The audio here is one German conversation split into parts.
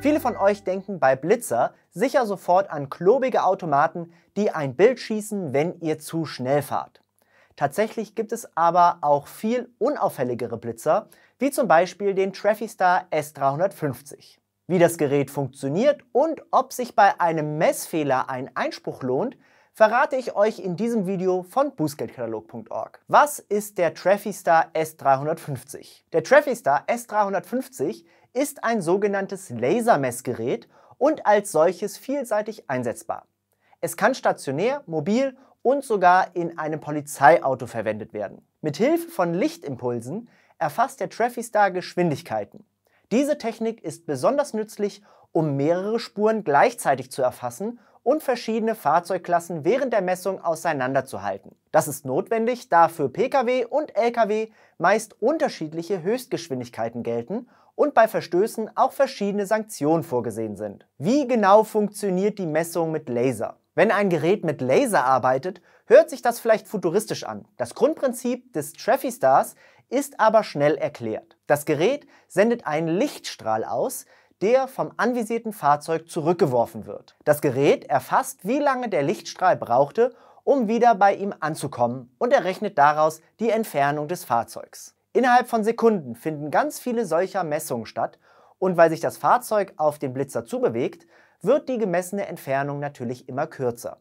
Viele von euch denken bei Blitzer sicher sofort an klobige Automaten, die ein Bild schießen, wenn ihr zu schnell fahrt. Tatsächlich gibt es aber auch viel unauffälligere Blitzer, wie zum Beispiel den Traffistar S350. Wie das Gerät funktioniert und ob sich bei einem Messfehler ein Einspruch lohnt, verrate ich euch in diesem Video von Bußgeldkatalog.org. Was ist der Traffistar S350? Der Traffistar S350 ist ein sogenanntes Lasermessgerät und als solches vielseitig einsetzbar. Es kann stationär, mobil und sogar in einem Polizeiauto verwendet werden. Mit Hilfe von Lichtimpulsen erfasst der Traffistar Geschwindigkeiten. Diese Technik ist besonders nützlich, um mehrere Spuren gleichzeitig zu erfassen und verschiedene Fahrzeugklassen während der Messung auseinanderzuhalten. Das ist notwendig, da für Pkw und Lkw meist unterschiedliche Höchstgeschwindigkeiten gelten und bei Verstößen auch verschiedene Sanktionen vorgesehen sind. Wie genau funktioniert die Messung mit Laser? Wenn ein Gerät mit Laser arbeitet, hört sich das vielleicht futuristisch an. Das Grundprinzip des Trafistars ist aber schnell erklärt. Das Gerät sendet einen Lichtstrahl aus, der vom anvisierten Fahrzeug zurückgeworfen wird. Das Gerät erfasst, wie lange der Lichtstrahl brauchte, um wieder bei ihm anzukommen und errechnet daraus die Entfernung des Fahrzeugs. Innerhalb von Sekunden finden ganz viele solcher Messungen statt und weil sich das Fahrzeug auf den Blitzer zubewegt, wird die gemessene Entfernung natürlich immer kürzer.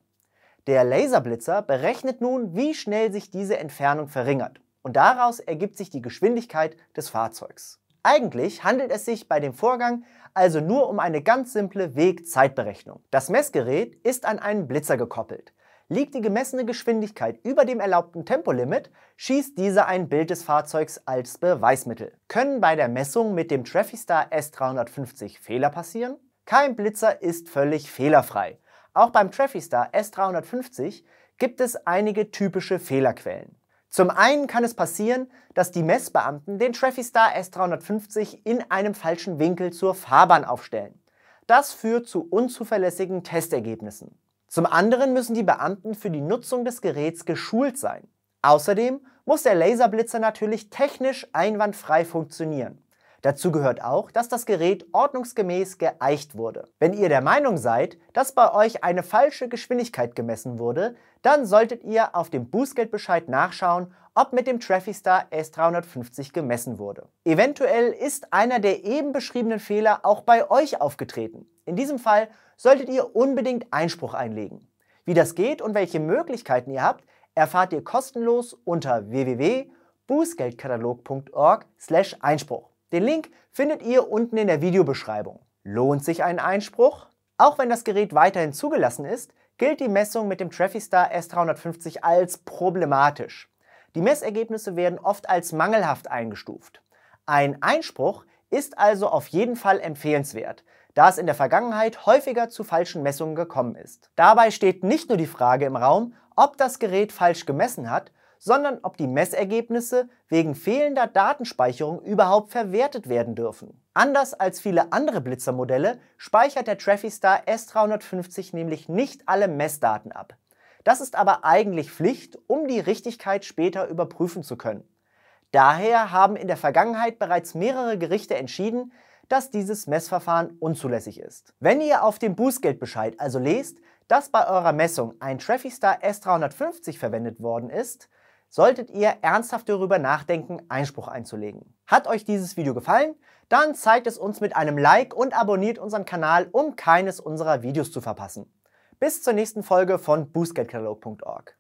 Der Laserblitzer berechnet nun, wie schnell sich diese Entfernung verringert und daraus ergibt sich die Geschwindigkeit des Fahrzeugs. Eigentlich handelt es sich bei dem Vorgang also nur um eine ganz simple Weg-Zeitberechnung. Das Messgerät ist an einen Blitzer gekoppelt. Liegt die gemessene Geschwindigkeit über dem erlaubten Tempolimit, schießt dieser ein Bild des Fahrzeugs als Beweismittel. Können bei der Messung mit dem Traffistar S350 Fehler passieren? Kein Blitzer ist völlig fehlerfrei. Auch beim Traffistar S350 gibt es einige typische Fehlerquellen. Zum einen kann es passieren, dass die Messbeamten den Trafistar S350 in einem falschen Winkel zur Fahrbahn aufstellen. Das führt zu unzuverlässigen Testergebnissen. Zum anderen müssen die Beamten für die Nutzung des Geräts geschult sein. Außerdem muss der Laserblitzer natürlich technisch einwandfrei funktionieren. Dazu gehört auch, dass das Gerät ordnungsgemäß geeicht wurde. Wenn ihr der Meinung seid, dass bei euch eine falsche Geschwindigkeit gemessen wurde, dann solltet ihr auf dem Bußgeldbescheid nachschauen, ob mit dem Traffistar S350 gemessen wurde. Eventuell ist einer der eben beschriebenen Fehler auch bei euch aufgetreten. In diesem Fall solltet ihr unbedingt Einspruch einlegen. Wie das geht und welche Möglichkeiten ihr habt, erfahrt ihr kostenlos unter www.bußgeldkatalog.org/einspruch. Den Link findet ihr unten in der Videobeschreibung. Lohnt sich ein Einspruch? Auch wenn das Gerät weiterhin zugelassen ist, gilt die Messung mit dem Trafistar S350 als problematisch. Die Messergebnisse werden oft als mangelhaft eingestuft. Ein Einspruch ist also auf jeden Fall empfehlenswert, da es in der Vergangenheit häufiger zu falschen Messungen gekommen ist. Dabei steht nicht nur die Frage im Raum, ob das Gerät falsch gemessen hat, sondern ob die Messergebnisse wegen fehlender Datenspeicherung überhaupt verwertet werden dürfen. Anders als viele andere Blitzermodelle speichert der TraffiStar S350 nämlich nicht alle Messdaten ab. Das ist aber eigentlich Pflicht, um die Richtigkeit später überprüfen zu können. Daher haben in der Vergangenheit bereits mehrere Gerichte entschieden, dass dieses Messverfahren unzulässig ist. Wenn ihr auf dem Bußgeldbescheid also lest, dass bei eurer Messung ein Traffistar S350 verwendet worden ist, solltet ihr ernsthaft darüber nachdenken, Einspruch einzulegen. Hat euch dieses Video gefallen? Dann zeigt es uns mit einem Like und abonniert unseren Kanal, um keines unserer Videos zu verpassen. Bis zur nächsten Folge von boostgeldkatalog.org.